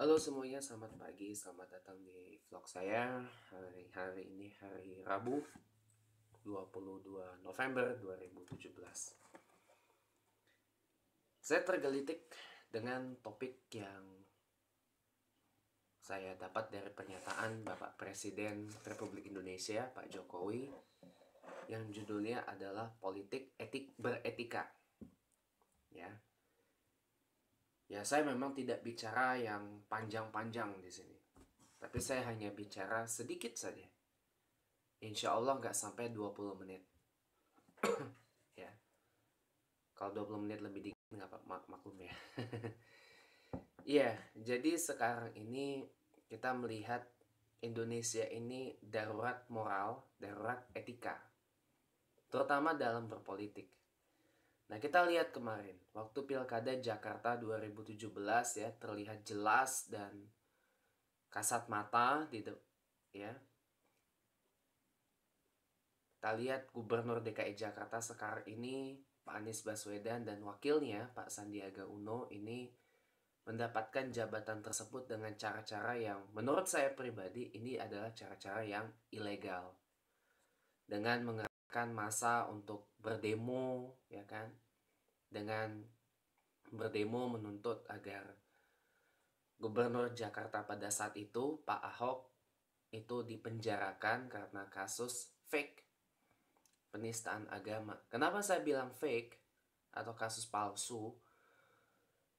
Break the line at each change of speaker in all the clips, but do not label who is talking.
Halo semuanya, selamat pagi, selamat datang di vlog saya hari hari ini hari Rabu 22 November 2017. Saya tergelitik dengan topik yang saya dapat dari pernyataan Bapak Presiden Republik Indonesia Pak Jokowi yang judulnya adalah politik etik beretika. Ya, Ya, saya memang tidak bicara yang panjang-panjang di sini. Tapi saya hanya bicara sedikit saja. Insya Allah nggak sampai 20 menit. ya. Kalau 20 menit lebih dikit nggak apa-apa, maklum ya. Iya, jadi sekarang ini kita melihat Indonesia ini darurat moral, darurat etika. Terutama dalam berpolitik. Nah, kita lihat kemarin waktu Pilkada Jakarta 2017 ya terlihat jelas dan kasat mata di ya. Kita lihat Gubernur DKI Jakarta sekarang ini Pak Anies Baswedan dan wakilnya Pak Sandiaga Uno ini mendapatkan jabatan tersebut dengan cara-cara yang menurut saya pribadi ini adalah cara-cara yang ilegal. Dengan mengerahkan masa untuk berdemo, ya kan? dengan berdemo menuntut agar Gubernur Jakarta pada saat itu, Pak Ahok, itu dipenjarakan karena kasus fake penistaan agama. Kenapa saya bilang fake atau kasus palsu?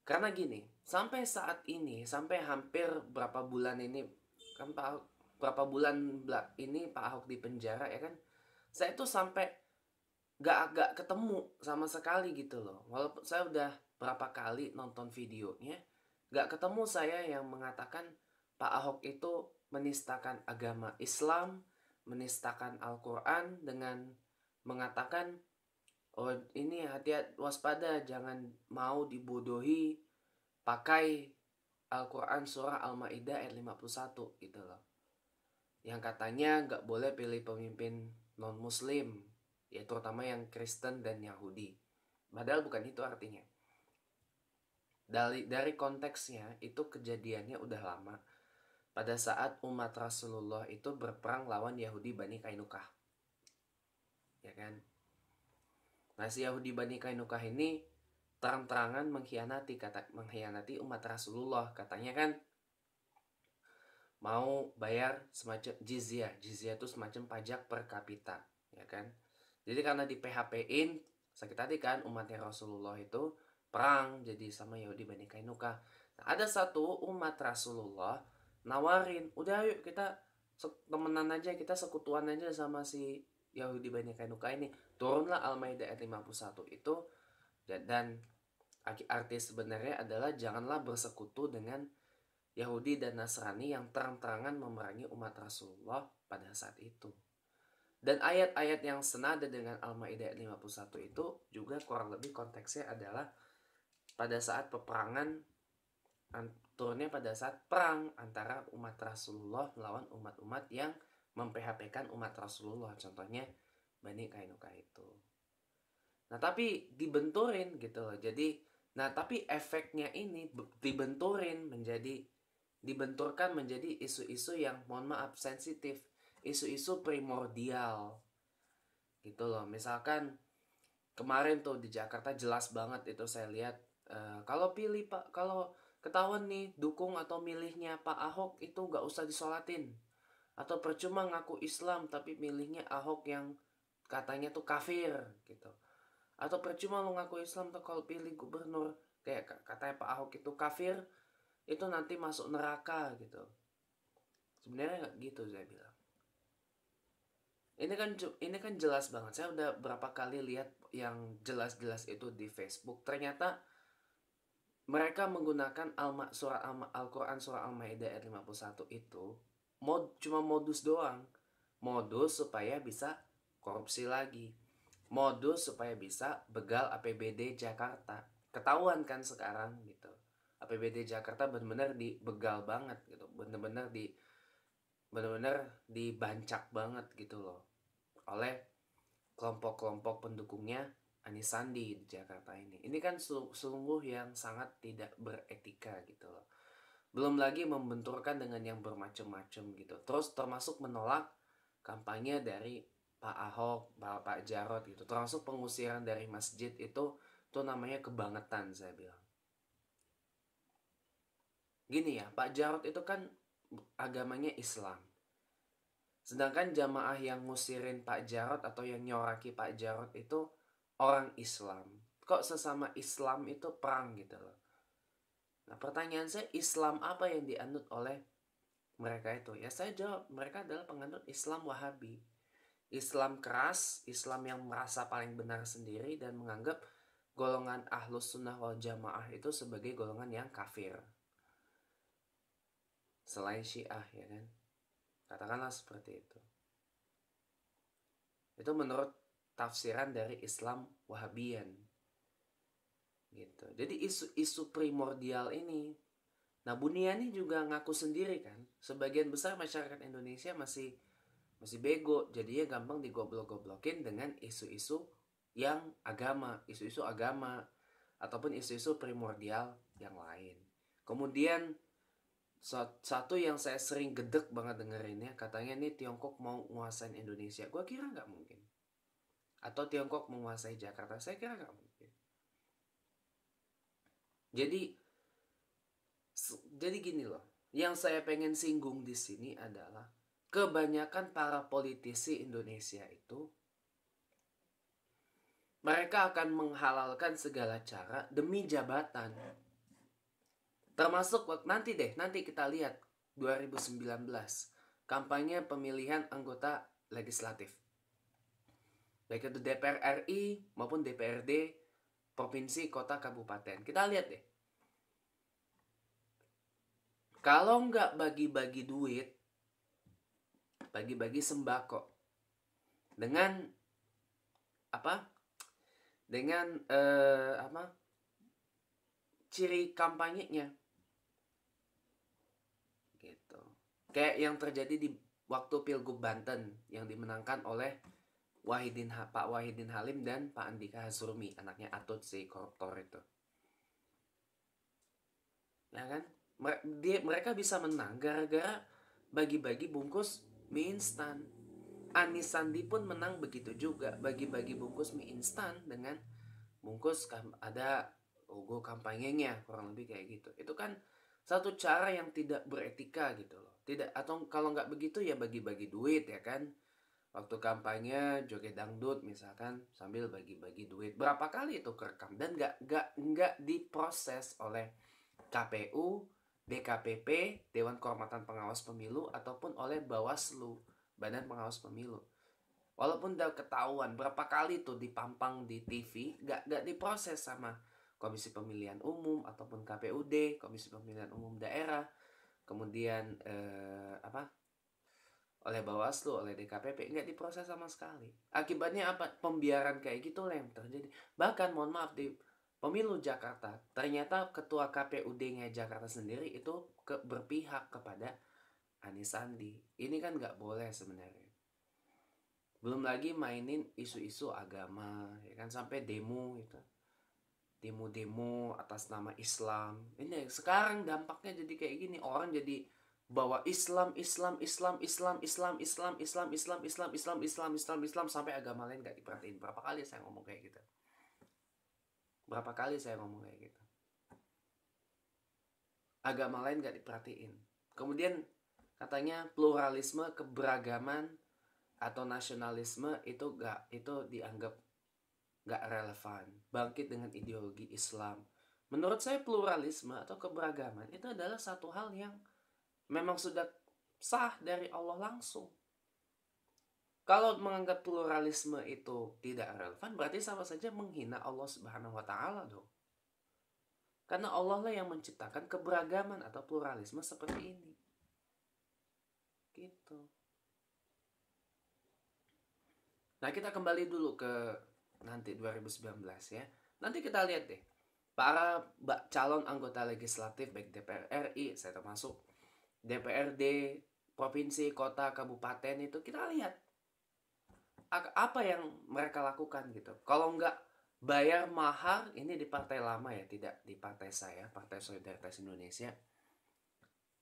Karena gini, sampai saat ini, sampai hampir berapa bulan ini, kan Pak Ahok, berapa bulan ini Pak Ahok dipenjara ya kan? Saya itu sampai gak agak ketemu sama sekali gitu loh walaupun saya udah berapa kali nonton videonya gak ketemu saya yang mengatakan Pak Ahok itu menistakan agama Islam menistakan Al-Quran dengan mengatakan oh ini hati-hati waspada jangan mau dibodohi pakai Al-Quran surah Al-Ma'idah ayat 51 gitu loh yang katanya gak boleh pilih pemimpin non muslim ya terutama yang Kristen dan Yahudi. Padahal bukan itu artinya. Dari dari konteksnya itu kejadiannya udah lama pada saat umat Rasulullah itu berperang lawan Yahudi Bani Kainukah. Ya kan? Nah, si Yahudi Bani Kainukah ini terang-terangan mengkhianati kata mengkhianati umat Rasulullah katanya kan mau bayar semacam jizyah jizyah itu semacam pajak per kapita ya kan jadi karena di PHP-in, sakit hati kan umatnya Rasulullah itu perang jadi sama Yahudi Bani Kainuka. Nah, ada satu umat Rasulullah nawarin, udah yuk kita temenan aja, kita sekutuan aja sama si Yahudi Bani Kainuka ini. Turunlah Al-Maidah ayat 51 itu dan arti sebenarnya adalah janganlah bersekutu dengan Yahudi dan Nasrani yang terang-terangan memerangi umat Rasulullah pada saat itu. Dan ayat-ayat yang senada dengan Al-Maidah 51 itu juga kurang lebih konteksnya adalah pada saat peperangan turunnya pada saat perang antara umat Rasulullah melawan umat-umat yang memphpkan umat Rasulullah contohnya Bani Kainuka itu. Nah, tapi dibenturin gitu loh. Jadi nah, tapi efeknya ini dibenturin menjadi dibenturkan menjadi isu-isu yang mohon maaf sensitif isu-isu primordial gitu loh misalkan kemarin tuh di Jakarta jelas banget itu saya lihat uh, kalau pilih pak kalau ketahuan nih dukung atau milihnya Pak Ahok itu nggak usah disolatin atau percuma ngaku Islam tapi milihnya Ahok yang katanya tuh kafir gitu atau percuma lo ngaku Islam tuh kalau pilih gubernur kayak katanya Pak Ahok itu kafir itu nanti masuk neraka gitu sebenarnya nggak gitu saya bilang ini kan ini kan jelas banget saya udah berapa kali lihat yang jelas-jelas itu di Facebook ternyata mereka menggunakan alma surah Al-Qur'an surah Al-Maidah ayat 51 itu mod cuma modus doang modus supaya bisa korupsi lagi modus supaya bisa begal APBD Jakarta ketahuan kan sekarang gitu APBD Jakarta benar-benar dibegal banget gitu benar-benar di benar-benar dibancak banget gitu loh oleh kelompok-kelompok pendukungnya Anies Sandi di Jakarta ini. Ini kan sungguh yang sangat tidak beretika gitu loh. Belum lagi membenturkan dengan yang bermacam-macam gitu. Terus termasuk menolak kampanye dari Pak Ahok, Pak Jarot gitu. Termasuk pengusiran dari masjid itu itu namanya kebangetan saya bilang. Gini ya, Pak Jarot itu kan agamanya Islam. Sedangkan jamaah yang ngusirin Pak Jarot atau yang nyoraki Pak Jarot itu orang Islam. Kok sesama Islam itu perang gitu loh. Nah pertanyaan saya Islam apa yang dianut oleh mereka itu? Ya saya jawab mereka adalah penganut Islam Wahabi. Islam keras, Islam yang merasa paling benar sendiri dan menganggap golongan ahlus sunnah wal jamaah itu sebagai golongan yang kafir. Selain syiah ya kan. Katakanlah seperti itu. Itu menurut tafsiran dari Islam Wahabian. Gitu. Jadi isu-isu primordial ini, nah Buniani juga ngaku sendiri kan, sebagian besar masyarakat Indonesia masih masih bego, jadinya gampang digoblok-goblokin dengan isu-isu yang agama, isu-isu agama ataupun isu-isu primordial yang lain. Kemudian satu yang saya sering gedek banget dengerinnya katanya nih Tiongkok mau menguasai Indonesia gue kira nggak mungkin atau Tiongkok menguasai Jakarta saya kira nggak mungkin jadi jadi gini loh yang saya pengen singgung di sini adalah kebanyakan para politisi Indonesia itu mereka akan menghalalkan segala cara demi jabatan Termasuk nanti deh, nanti kita lihat 2019 kampanye pemilihan anggota legislatif. Baik itu DPR RI maupun DPRD provinsi, kota, kabupaten. Kita lihat deh. Kalau nggak bagi-bagi duit, bagi-bagi sembako dengan apa? Dengan eh, apa? Ciri kampanyenya Kayak yang terjadi di waktu Pilgub Banten yang dimenangkan oleh Wahidin Pak Wahidin Halim dan Pak Andika Hazrumi, anaknya Atut si koruptor itu. Ya kan? Dia, mereka bisa menang gara-gara bagi-bagi bungkus mie instan. Anis Sandi pun menang begitu juga bagi-bagi bungkus mie instan dengan bungkus ada logo kampanyenya kurang lebih kayak gitu. Itu kan satu cara yang tidak beretika gitu loh tidak atau kalau nggak begitu ya bagi-bagi duit ya kan waktu kampanye joget dangdut misalkan sambil bagi-bagi duit berapa kali itu kerekam dan nggak nggak nggak diproses oleh KPU DKPP Dewan Kehormatan Pengawas Pemilu ataupun oleh Bawaslu Badan Pengawas Pemilu walaupun udah ketahuan berapa kali itu dipampang di TV nggak nggak diproses sama Komisi Pemilihan Umum ataupun KPUD Komisi Pemilihan Umum Daerah kemudian eh, apa oleh Bawaslu, oleh DKPP nggak diproses sama sekali. Akibatnya apa? Pembiaran kayak gitu lah yang terjadi. Bahkan mohon maaf di pemilu Jakarta, ternyata ketua KPUD-nya Jakarta sendiri itu ke, berpihak kepada Anies Sandi. Ini kan nggak boleh sebenarnya. Belum lagi mainin isu-isu agama, ya kan sampai demo gitu demo-demo atas nama Islam. Ini sekarang dampaknya jadi kayak gini, orang jadi bawa Islam, Islam, Islam, Islam, Islam, Islam, Islam, Islam, Islam, Islam, Islam, Islam, Islam sampai agama lain nggak diperhatiin. Berapa kali saya ngomong kayak gitu? Berapa kali saya ngomong kayak gitu? Agama lain nggak diperhatiin. Kemudian katanya pluralisme keberagaman atau nasionalisme itu gak itu dianggap gak relevan. Bangkit dengan ideologi Islam. Menurut saya pluralisme atau keberagaman itu adalah satu hal yang memang sudah sah dari Allah langsung. Kalau menganggap pluralisme itu tidak relevan, berarti sama saja menghina Allah Subhanahu wa taala dong. Karena Allah lah yang menciptakan keberagaman atau pluralisme seperti ini. Gitu. Nah, kita kembali dulu ke nanti 2019 ya. Nanti kita lihat deh. Para calon anggota legislatif baik DPR RI, saya termasuk DPRD, provinsi, kota, kabupaten itu kita lihat apa yang mereka lakukan gitu. Kalau nggak bayar mahar ini di partai lama ya, tidak di partai saya, Partai Solidaritas Indonesia.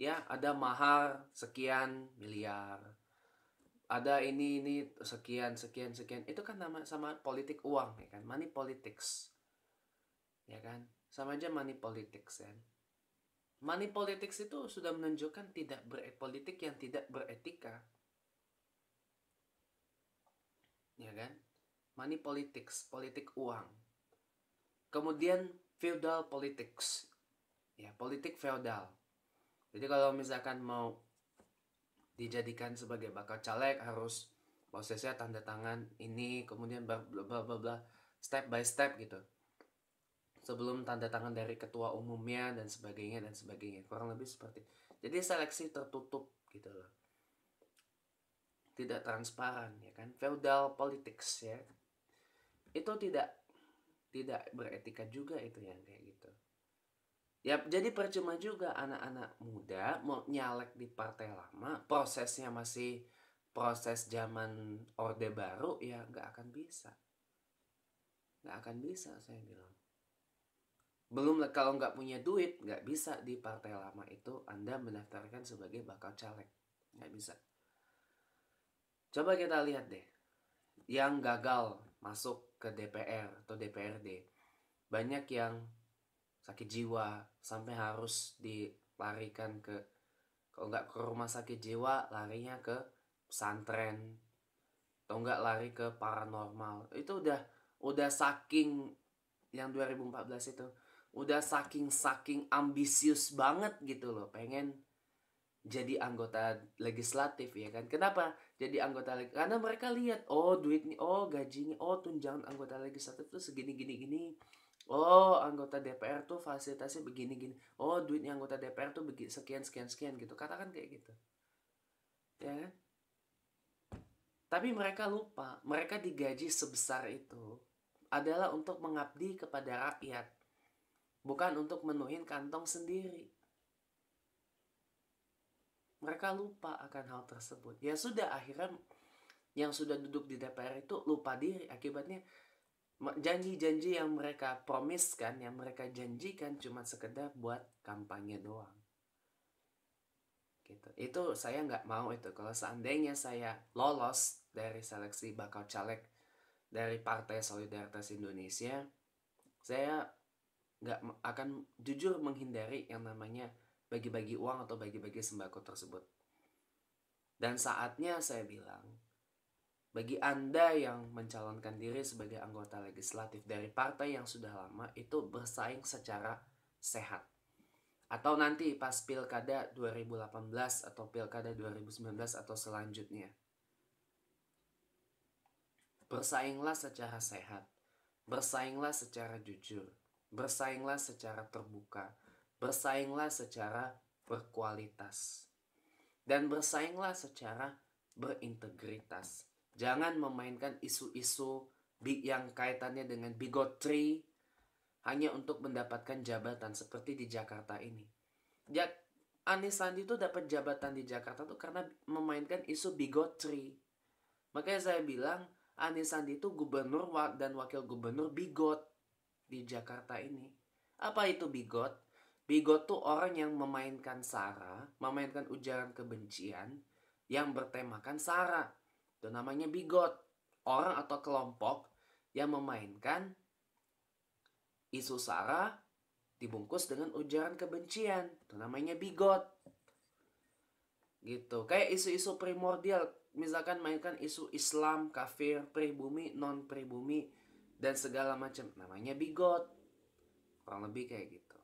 Ya, ada mahar sekian miliar, ada ini ini sekian sekian sekian itu kan nama sama politik uang ya kan money politics ya kan sama aja money politics ya money politics itu sudah menunjukkan tidak politik yang tidak beretika ya kan money politics politik uang kemudian feudal politics ya politik feudal jadi kalau misalkan mau dijadikan sebagai bakal caleg harus prosesnya tanda tangan ini kemudian bla bla bla bla step by step gitu sebelum tanda tangan dari ketua umumnya dan sebagainya dan sebagainya kurang lebih seperti jadi seleksi tertutup gitu loh tidak transparan ya kan feudal politics ya itu tidak tidak beretika juga itu yang kayak gitu Ya, jadi percuma juga anak-anak muda mau nyalek di partai lama, prosesnya masih proses zaman Orde Baru, ya nggak akan bisa. Nggak akan bisa, saya bilang. Belum kalau nggak punya duit, nggak bisa di partai lama itu Anda mendaftarkan sebagai bakal caleg. Nggak bisa. Coba kita lihat deh, yang gagal masuk ke DPR atau DPRD. Banyak yang sakit jiwa sampai harus dilarikan ke kalau nggak ke rumah sakit jiwa larinya ke pesantren atau nggak lari ke paranormal itu udah udah saking yang 2014 itu udah saking saking ambisius banget gitu loh pengen jadi anggota legislatif ya kan kenapa jadi anggota karena mereka lihat oh duit nih oh gajinya oh tunjangan anggota legislatif tuh segini gini gini oh anggota DPR tuh fasilitasnya begini-gini oh duitnya anggota DPR tuh begini sekian sekian sekian gitu katakan kayak gitu ya kan tapi mereka lupa mereka digaji sebesar itu adalah untuk mengabdi kepada rakyat bukan untuk menuhin kantong sendiri mereka lupa akan hal tersebut ya sudah akhirnya yang sudah duduk di DPR itu lupa diri akibatnya janji-janji yang mereka promiskan, yang mereka janjikan cuma sekedar buat kampanye doang. Gitu. Itu saya nggak mau itu. Kalau seandainya saya lolos dari seleksi bakal caleg dari Partai Solidaritas Indonesia, saya nggak akan jujur menghindari yang namanya bagi-bagi uang atau bagi-bagi sembako tersebut. Dan saatnya saya bilang, bagi Anda yang mencalonkan diri sebagai anggota legislatif dari partai yang sudah lama itu bersaing secara sehat. Atau nanti pas pilkada 2018 atau pilkada 2019 atau selanjutnya. Bersainglah secara sehat. Bersainglah secara jujur. Bersainglah secara terbuka. Bersainglah secara berkualitas. Dan bersainglah secara berintegritas Jangan memainkan isu-isu yang kaitannya dengan bigotry hanya untuk mendapatkan jabatan seperti di Jakarta ini. Ya, Anies Sandi itu dapat jabatan di Jakarta tuh karena memainkan isu bigotry. Makanya saya bilang Anies Sandi itu gubernur dan wakil gubernur bigot di Jakarta ini. Apa itu bigot? Bigot tuh orang yang memainkan sara, memainkan ujaran kebencian yang bertemakan sara. Itu namanya bigot. Orang atau kelompok yang memainkan isu sara dibungkus dengan ujaran kebencian. Itu namanya bigot. Gitu. Kayak isu-isu primordial. Misalkan mainkan isu Islam, kafir, pribumi, non-pribumi, dan segala macam. Namanya bigot. Kurang lebih kayak gitu.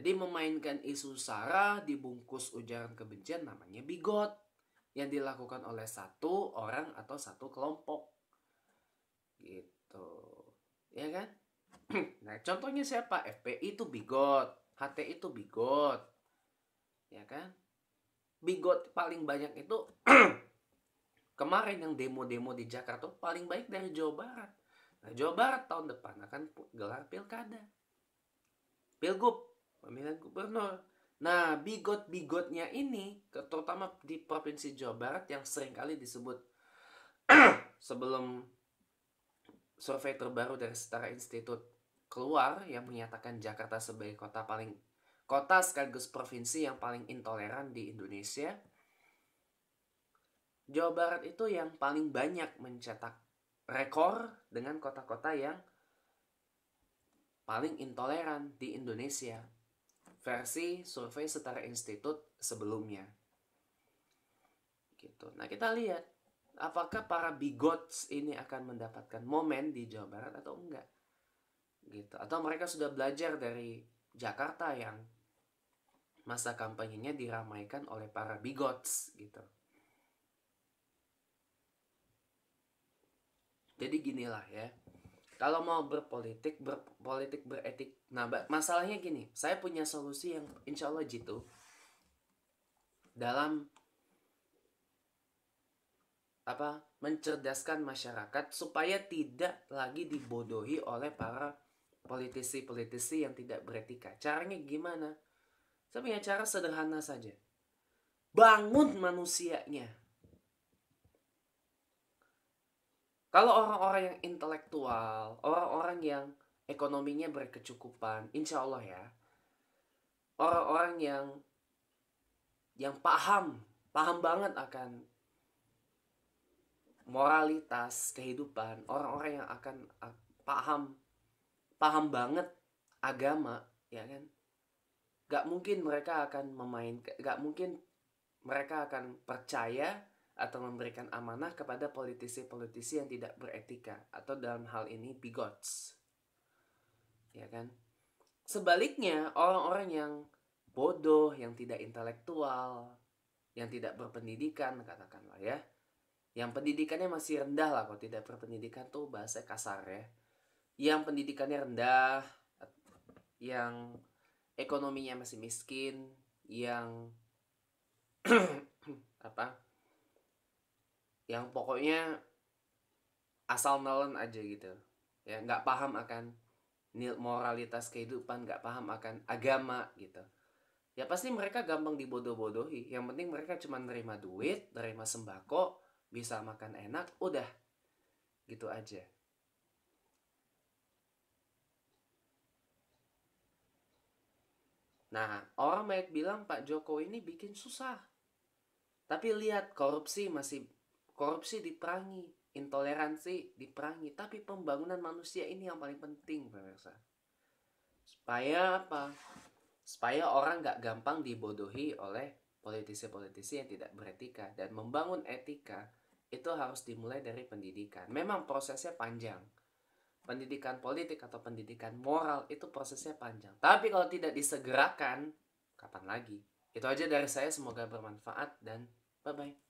Jadi memainkan isu sara dibungkus ujaran kebencian namanya bigot yang dilakukan oleh satu orang atau satu kelompok. Gitu. Ya kan? nah, contohnya siapa? FPI itu bigot, HTI itu bigot. Ya kan? Bigot paling banyak itu kemarin yang demo-demo di Jakarta paling baik dari Jawa Barat. Nah, Jawa Barat tahun depan akan gelar pilkada. Pilgub, pemilihan gubernur Nah, bigot-bigotnya ini, terutama di Provinsi Jawa Barat yang sering kali disebut sebelum survei terbaru dari Setara Institut keluar yang menyatakan Jakarta sebagai kota paling kota sekaligus provinsi yang paling intoleran di Indonesia. Jawa Barat itu yang paling banyak mencetak rekor dengan kota-kota yang paling intoleran di Indonesia versi survei setara institut sebelumnya. Gitu. Nah, kita lihat apakah para bigots ini akan mendapatkan momen di Jawa Barat atau enggak. Gitu. Atau mereka sudah belajar dari Jakarta yang masa kampanyenya diramaikan oleh para bigots gitu. Jadi ginilah ya kalau mau berpolitik berpolitik beretik nah masalahnya gini saya punya solusi yang insya Allah jitu dalam apa mencerdaskan masyarakat supaya tidak lagi dibodohi oleh para politisi-politisi yang tidak beretika. Caranya gimana? Saya punya cara sederhana saja. Bangun manusianya. Kalau orang-orang yang intelektual, orang-orang yang ekonominya berkecukupan, insya Allah ya, orang-orang yang yang paham, paham banget akan moralitas kehidupan, orang-orang yang akan paham, paham banget agama, ya kan? Gak mungkin mereka akan memain, gak mungkin mereka akan percaya atau memberikan amanah kepada politisi-politisi yang tidak beretika atau dalam hal ini bigots. Ya kan? Sebaliknya, orang-orang yang bodoh, yang tidak intelektual, yang tidak berpendidikan katakanlah ya. Yang pendidikannya masih rendah lah kalau tidak berpendidikan tuh bahasa kasar ya. Yang pendidikannya rendah, yang ekonominya masih miskin, yang apa? yang pokoknya asal nelen aja gitu ya nggak paham akan moralitas kehidupan nggak paham akan agama gitu ya pasti mereka gampang dibodoh-bodohi yang penting mereka cuma nerima duit nerima sembako bisa makan enak udah gitu aja Nah, orang banyak bilang Pak Jokowi ini bikin susah. Tapi lihat korupsi masih korupsi diperangi, intoleransi diperangi, tapi pembangunan manusia ini yang paling penting, pemirsa. Supaya apa? Supaya orang gak gampang dibodohi oleh politisi-politisi yang tidak beretika dan membangun etika itu harus dimulai dari pendidikan. Memang prosesnya panjang. Pendidikan politik atau pendidikan moral itu prosesnya panjang. Tapi kalau tidak disegerakan, kapan lagi? Itu aja dari saya, semoga bermanfaat dan bye-bye.